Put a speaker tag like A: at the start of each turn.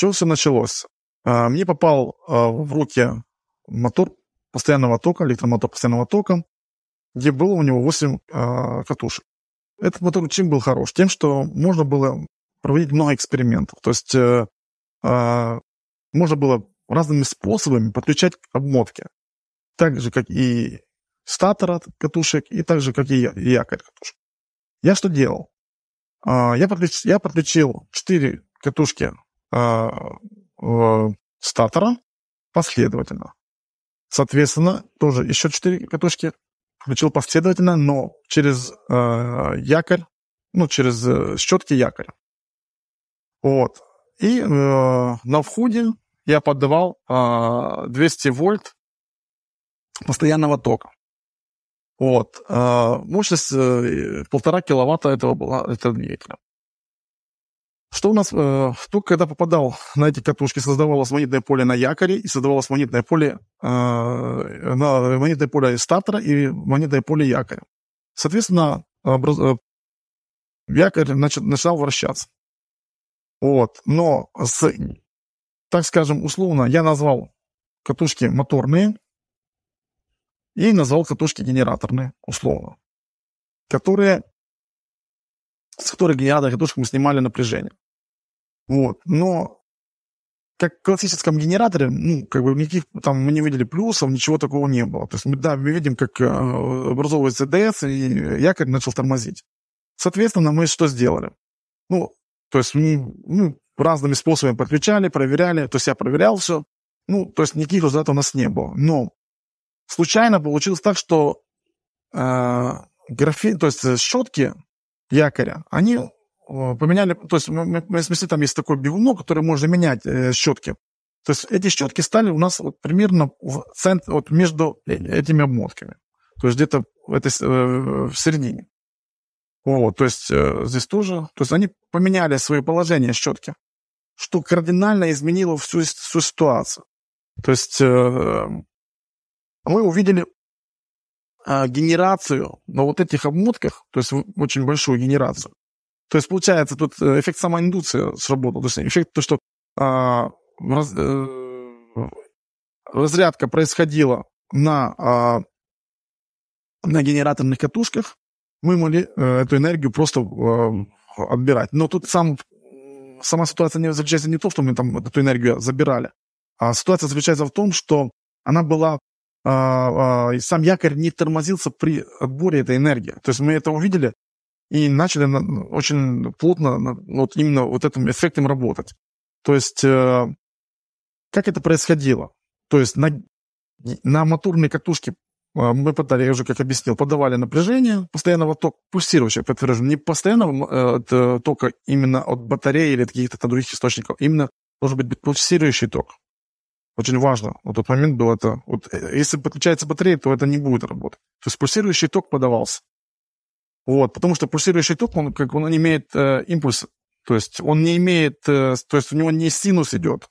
A: чего все началось? А, мне попал а, в руки мотор постоянного тока, электромотор постоянного тока, где было у него 8 а, катушек. Этот мотор чем был хорош? Тем, что можно было проводить много экспериментов. То есть э, можно было разными способами подключать обмотки. Так же, как и статор от катушек, и так же, как и якорь катушек. Я что делал? Я подключил, я подключил 4 катушки Э, статора последовательно. Соответственно, тоже еще четыре катушки включил последовательно, но через э, якорь, ну, через э, щетки якоря, Вот. И э, на входе я поддавал э, 200 вольт постоянного тока. Вот. Э, мощность э, полтора киловатта этого была этого двигателя. Что у нас, э, кто когда попадал на эти катушки, создавалось магнитное поле на якоре и создавалось магнитное поле, э, на, магнитное поле стартера и магнитное поле якоря. Соответственно, образ, э, якорь начал, начинал вращаться. Вот. Но, с, так скажем, условно, я назвал катушки моторные и назвал катушки генераторные, условно, которые, с которых генератора катушек мы снимали напряжение. Вот. Но как в классическом генераторе, ну, как бы никаких там мы не видели плюсов, ничего такого не было. То есть мы, да, мы видим, как э, образовывается ДС, и якорь начал тормозить. Соответственно, мы что сделали? Ну, то есть мы ну, разными способами подключали, проверяли, то есть я проверял все. Ну, то есть никаких результатов у нас не было. Но случайно получилось так, что э, графи, то есть э, щетки якоря, они Э, поменяли, то есть ну, ну, в смысле там есть такое бегуно, которое можно менять э, щетки. То есть эти щетки стали у нас вот примерно в цент, вот между э, этими обмотками. То есть где-то в, этой, э, в середине. Вот, то есть э, здесь тоже, то есть они поменяли свое положение щетки, что кардинально изменило всю, всю ситуацию. То есть э, мы увидели э, генерацию на вот этих обмотках, то есть очень большую генерацию, то есть, получается, тут э, эффект самоиндуции сработал. То есть, эффект то, что а, раз, э, разрядка происходила на, а, на генераторных катушках, мы могли э, эту энергию просто э, отбирать. Но тут сам, сама ситуация не заключается не в том, что мы там эту энергию забирали, а ситуация заключается в том, что она была а, а, сам якорь не тормозился при отборе этой энергии. То есть мы это увидели, и начали очень плотно вот именно вот этим эффектом работать. То есть э, как это происходило? То есть на, на моторные катушки э, мы подали, я уже как объяснил, подавали напряжение постоянного тока, пульсирующего, подтвержден, не постоянного э, тока именно от батареи или от каких-то других источников, именно должен быть пульсирующий ток. Очень важно. Вот тот момент был это. Вот, э, если подключается батарея, то это не будет работать. То есть пульсирующий ток подавался. Вот, потому что пульсирующий ток, он, как, он имеет э, импульс, то есть он не имеет, э, то есть у него не синус идет,